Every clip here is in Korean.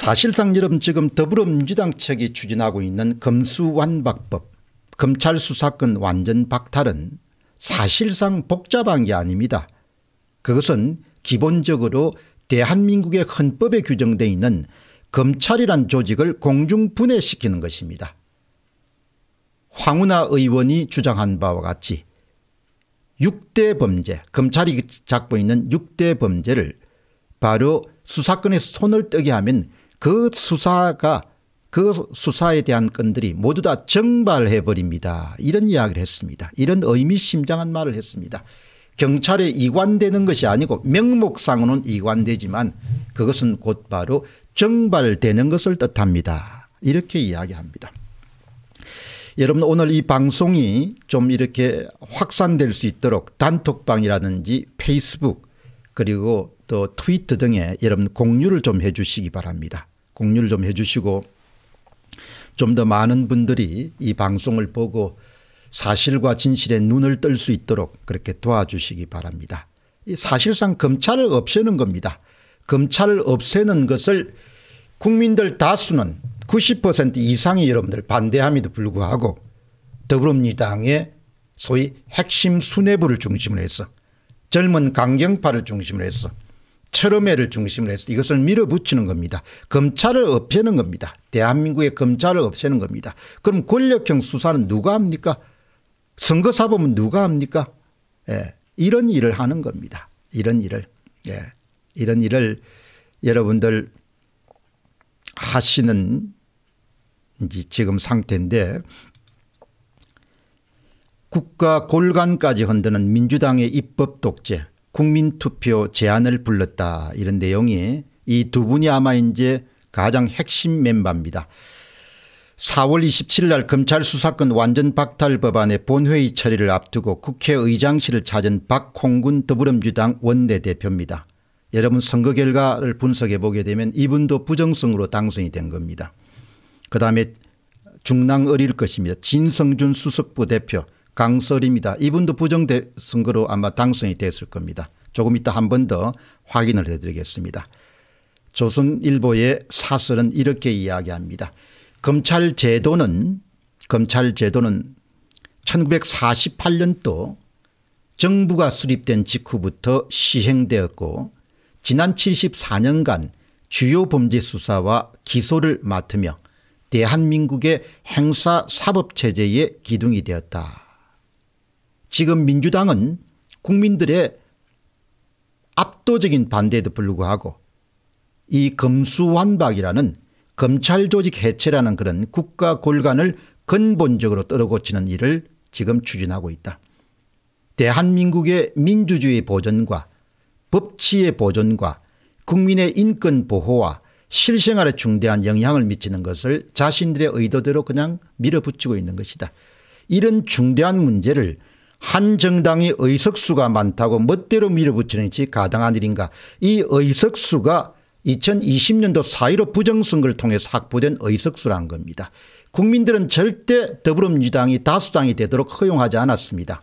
사실상 여러분 지금 더불어민주당 측이 추진하고 있는 검수완박법 검찰 수사권 완전 박탈은 사실상 복잡한 게 아닙니다. 그것은 기본적으로 대한민국의 헌법에 규정되어 있는 검찰이란 조직을 공중분해시키는 것입니다. 황운하 의원이 주장한 바와 같이 6대 범죄 검찰이 잡고 있는 6대 범죄를 바로 수사권에 손을 뜨게 하면 그 수사가 그 수사에 대한 건들이 모두 다증발해 버립니다. 이런 이야기를 했습니다. 이런 의미심장한 말을 했습니다. 경찰에 이관되는 것이 아니고 명목상으로는 이관되지만 그것은 곧바로 증발되는 것을 뜻합니다. 이렇게 이야기합니다. 여러분 오늘 이 방송이 좀 이렇게 확산될 수 있도록 단톡방이라든지 페이스북 그리고 또트위터 등에 여러분 공유를 좀 해 주시기 바랍니다. 공유를 좀 해 주시고 좀 더 많은 분들이 이 방송을 보고 사실과 진실의 눈을 뜰 수 있도록 그렇게 도와주시기 바랍니다. 사실상 검찰을 없애는 겁니다. 검찰을 없애는 것을 국민들 다수는 90% 이상이 여러분들 반대함에도 불구하고 더불어민주당의 소위 핵심 수뇌부를 중심으로 해서 젊은 강경파를 중심으로 해서 철음회를 중심으로 해서 이것을 밀어붙이는 겁니다. 검찰을 없애는 겁니다. 대한민국의 검찰을 없애는 겁니다. 그럼 권력형 수사는 누가 합니까? 선거사범은 누가 합니까? 예, 이런 일을 하는 겁니다. 이런 일을. 예, 이런 일을 여러분들 하시는 지금 상태인데 국가 골간까지 흔드는 민주당의 입법 독재 국민투표 제안을 불렀다 이런 내용이 이 두 분이 아마 이제 가장 핵심 멤버입니다. 4월 27일 날 검찰 수사권 완전 박탈 법안의 본회의 처리를 앞두고 국회의장실을 찾은 박홍근 더불어민주당 원내대표입니다. 여러분 선거 결과를 분석해 보게 되면 이분도 부정성으로 당선이 된 겁니다. 그다음에 중랑 어릴 것입니다. 진성준 수석부 대표 강설입니다. 이분도 부정선거로 아마 당선이 됐을 겁니다. 조금 이따 한 번 더 확인을 해드리겠습니다. 조선일보의 사설은 이렇게 이야기합니다. 검찰 제도는 검찰 제도는 1948년도 정부가 수립된 직후부터 시행되었고 지난 74년간 주요 범죄 수사와 기소를 맡으며 대한민국의 행사 사법체제의 기둥이 되었다. 지금 민주당은 국민들의 압도적인 반대에도 불구하고 이 검수완박이라는 검찰 조직 해체라는 그런 국가 골간을 근본적으로 떨어고치는 일을 지금 추진하고 있다. 대한민국의 민주주의 보존과 법치의 보존과 국민의 인권 보호와 실생활에 중대한 영향을 미치는 것을 자신들의 의도대로 그냥 밀어붙이고 있는 것이다. 이런 중대한 문제를 한 정당이 의석수가 많다고 멋대로 밀어붙이는 것이 가당한 일인가 이 의석수가 2020년도 4.15 부정선거를 통해서 확보된 의석수란 겁니다. 국민들은 절대 더불어민주당이 다수당이 되도록 허용하지 않았습니다.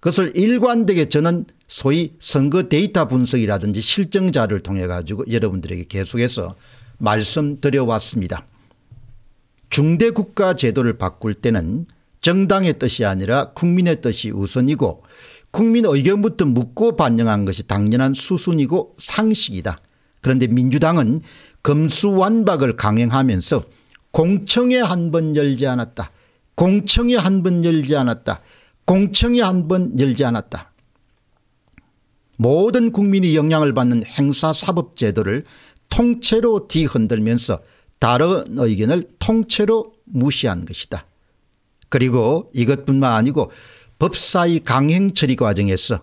그것을 일관되게 저는 소위 선거 데이터 분석이라든지 실정자를 통해 가지고 여러분들에게 계속해서 말씀드려왔습니다. 중대국가 제도를 바꿀 때는 정당의 뜻이 아니라 국민의 뜻이 우선이고 국민 의견부터 묻고 반영한 것이 당연한 수순이고 상식이다. 그런데 민주당은 금수완박을 강행하면서 공청회 한 번 열지 않았다. 공청회 한 번 열지 않았다. 공청회 한 번 열지 않았다. 모든 국민이 영향을 받는 행사사법제도를 통째로 뒤흔들면서 다른 의견을 통째로 무시한 것이다. 그리고 이것뿐만 아니고 법사위 강행 처리 과정에서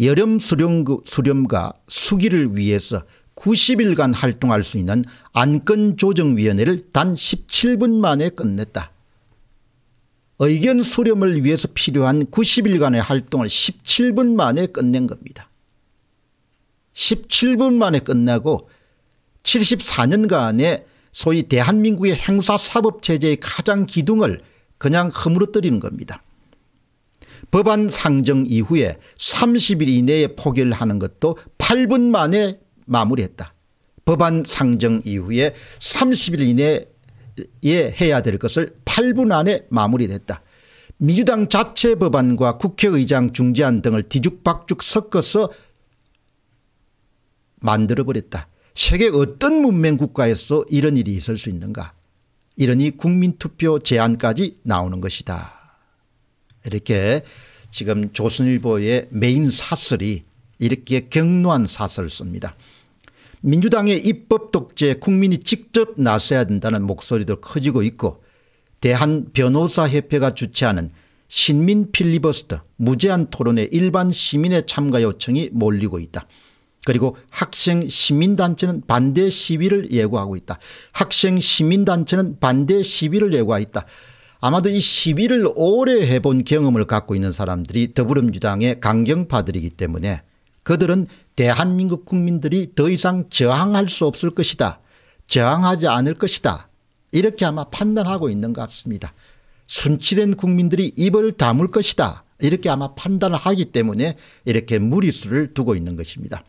여름 수렴과 수기를 위해서 90일간 활동할 수 있는 안건조정위원회를 단 17분 만에 끝냈다. 의견 수렴을 위해서 필요한 90일간의 활동을 17분 만에 끝낸 겁니다. 17분 만에 끝나고 74년간의 소위 대한민국의 행사사법체제의 가장 기둥을 그냥 허물어뜨리는 겁니다. 법안 상정 이후에 30일 이내에 포결하는 것도 8분 만에 마무리했다. 법안 상정 이후에 30일 이내에 해야 될 것을 8분 안에 마무리됐다. 민주당 자체 법안과 국회의장 중재안 등을 뒤죽박죽 섞어서 만들어버렸다. 세계 어떤 문맹 국가에서 이런 일이 있을 수 있는가. 이러니 국민투표 제안까지 나오는 것이다. 이렇게 지금 조선일보의 메인 사설이 이렇게 경로한 사설을 씁니다. 민주당의 입법 독재 국민이 직접 나서야 된다는 목소리도 커지고 있고 대한변호사협회가 주최하는 신민 필리버스터 무제한 토론에 일반 시민의 참가 요청이 몰리고 있다. 그리고 학생 시민단체는 반대 시위를 예고하고 있다. 학생 시민단체는 반대 시위를 예고하고 있다. 아마도 이 시위를 오래 해본 경험을 갖고 있는 사람들이 더불어민주당의 강경파들이기 때문에 그들은 대한민국 국민들이 더 이상 저항할 수 없을 것이다. 저항하지 않을 것이다. 이렇게 아마 판단하고 있는 것 같습니다. 순치된 국민들이 입을 다물 것이다. 이렇게 아마 판단을 하기 때문에 이렇게 무리수를 두고 있는 것입니다.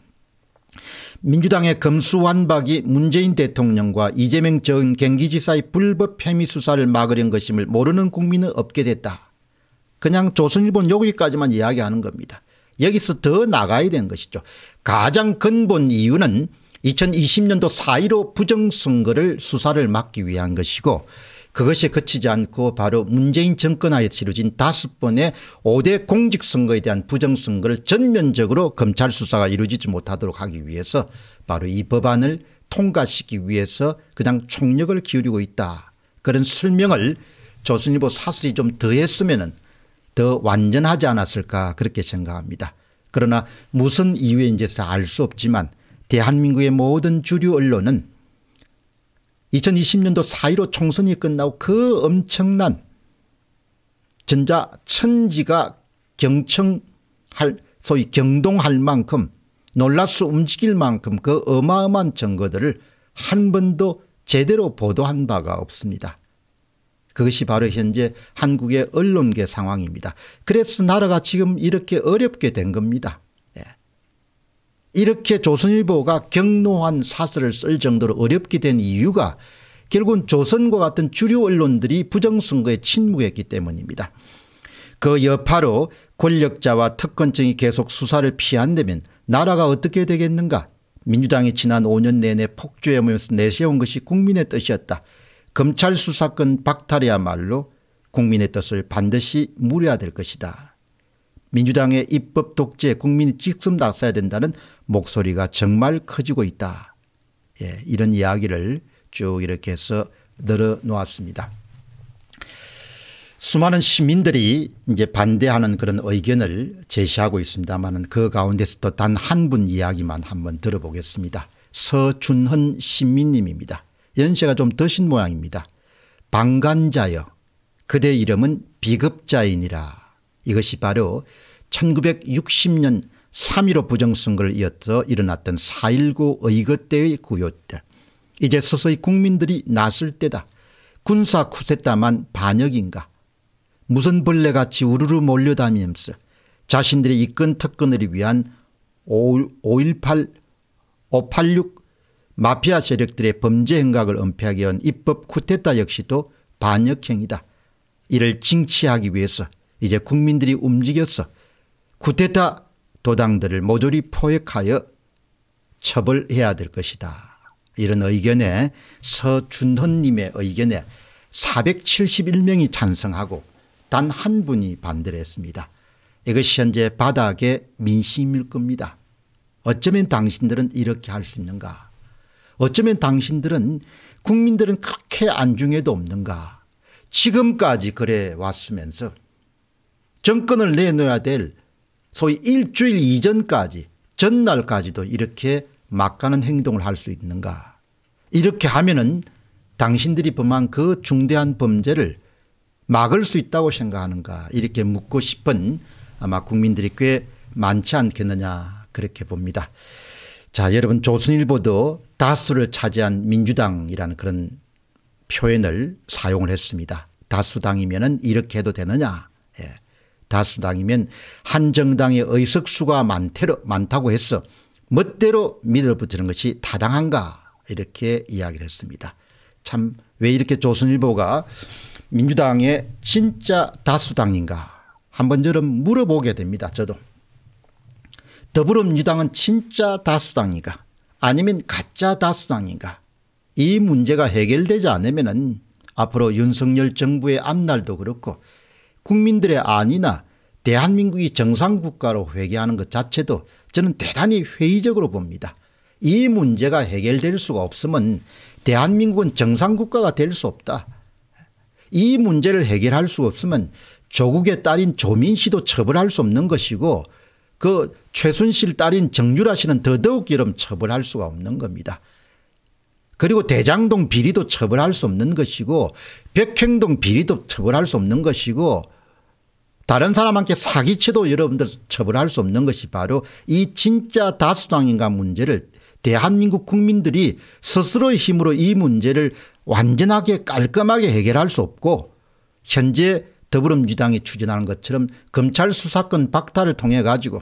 민주당의 검수완박이 문재인 대통령과 이재명 전 경기지사의 불법 폐미 수사를 막으려는 것임을 모르는 국민은 없게 됐다. 그냥 조선일본 여기까지만 이야기하는 겁니다. 여기서 더 나가야 되는 것이죠. 가장 근본 이유는 2020년도 4.15 부정선거를 수사를 막기 위한 것이고 그것이 그치지 않고 바로 문재인 정권하에 치러진 다섯 번의 5대 공직선거에 대한 부정선거를 전면적으로 검찰 수사가 이루어지지 못하도록 하기 위해서 바로 이 법안을 통과시키기 위해서 그냥 총력을 기울이고 있다. 그런 설명을 조선일보 사슬이좀 더했으면 은더 완전하지 않았을까 그렇게 생각합니다. 그러나 무슨 이유인지서 알 수 없지만 대한민국의 모든 주류 언론은 2020년도 4.15 총선이 끝나고 그 엄청난 전자 천지가 경청할 소위 경동할 만큼 놀라서 움직일 만큼 그 어마어마한 증거들을 한 번도 제대로 보도한 바가 없습니다. 그것이 바로 현재 한국의 언론계 상황입니다. 그래서 나라가 지금 이렇게 어렵게 된 겁니다. 이렇게 조선일보가 경로한 사설을 쓸 정도로 어렵게 된 이유가 결국은 조선과 같은 주류 언론들이 부정선거에 침묵했기 때문입니다. 그 여파로 권력자와 특권층이 계속 수사를 피한다면 나라가 어떻게 되겠는가 민주당이 지난 5년 내내 폭주해오면서 내세운 것이 국민의 뜻이었다. 검찰 수사권 박탈이야말로 국민의 뜻을 반드시 물어야 될 것이다. 민주당의 입법 독재 국민이 직접 나서야 된다는 목소리가 정말 커지고 있다. 예, 이런 이야기를 쭉 이렇게 해서 늘어놓았습니다. 수많은 시민들이 이제 반대하는 그런 의견을 제시하고 있습니다만 그 가운데서도 단 한 분 이야기만 한번 들어보겠습니다. 서준헌 시민님입니다. 연세가 좀 드신 모양입니다. 방관자여 그대 이름은 비급자이라 이것이 바로 1960년 3.15 부정선거를 이어서 일어났던 4.19 의거 때의 구요 때 이제 서서히 국민들이 났을 때다. 군사 쿠데타만 반역인가. 무슨 벌레같이 우르르 몰려다니면서 자신들의 이끈 특근을 위한 5.18, 586 마피아 세력들의 범죄 행각을 은폐하기 위한 입법 쿠데타 역시도 반역행위다. 이를 징치하기 위해서 이제 국민들이 움직였어 쿠데타 도당들을 모조리 포획하여 처벌해야 될 것이다. 이런 의견에 서준헌님의 의견에 471명이 찬성하고 단 한 분이 반대를 했습니다. 이것이 현재 바닥의 민심일 겁니다. 어쩌면 당신들은 이렇게 할 수 있는가 어쩌면 당신들은 국민들은 그렇게 안중에도 없는가 지금까지 그래 왔으면서 정권을 내놓아야 될 소위 일주일 이전까지 전날까지도 이렇게 막가는 행동을 할 수 있는가 이렇게 하면은 당신들이 범한 그 중대한 범죄를 막을 수 있다고 생각하는가 이렇게 묻고 싶은 아마 국민들이 꽤 많지 않겠느냐 그렇게 봅니다. 자 여러분 조선일보도 다수를 차지한 민주당이라는 그런 표현을 사용을 했습니다. 다수당이면 은 이렇게 해도 되느냐 예. 다수당이면 한 정당의 의석수가 많대로, 많다고 해서 멋대로 밀어붙이는 것이 타당한가 이렇게 이야기를 했습니다. 참 왜 이렇게 조선일보가 민주당의 진짜 다수당인가 한번 저런 물어보게 됩니다. 저도. 더불어민주당은 진짜 다수당인가 아니면 가짜 다수당인가 이 문제가 해결되지 않으면 앞으로 윤석열 정부의 앞날도 그렇고 국민들의 안이나 대한민국이 정상국가로 회귀하는 것 자체도 저는 대단히 회의적으로 봅니다. 이 문제가 해결될 수가 없으면 대한민국은 정상국가가 될 수 없다. 이 문제를 해결할 수 없으면 조국의 딸인 조민 씨도 처벌할 수 없는 것이고 그 최순실 딸인 정유라 씨는 더더욱 이름 처벌할 수가 없는 겁니다. 그리고 대장동 비리도 처벌할 수 없는 것이고 백행동 비리도 처벌할 수 없는 것이고 다른 사람한테 사기치도 여러분들 처벌할 수 없는 것이 바로 이 진짜 다수당인가 문제를 대한민국 국민들이 스스로의 힘으로 이 문제를 완전하게 깔끔하게 해결할 수 없고 현재 더불어민주당이 추진하는 것처럼 검찰 수사권 박탈을 통해 가지고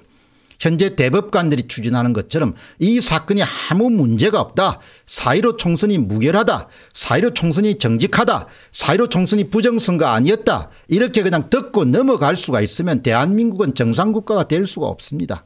현재 대법관들이 추진하는 것처럼 이 사건이 아무 문제가 없다. 사1로 총선이 무결하다. 사1로 총선이 정직하다. 사1로 총선이 부정선거 아니었다. 이렇게 그냥 듣고 넘어갈 수가 있으면 대한민국은 정상국가가 될 수가 없습니다.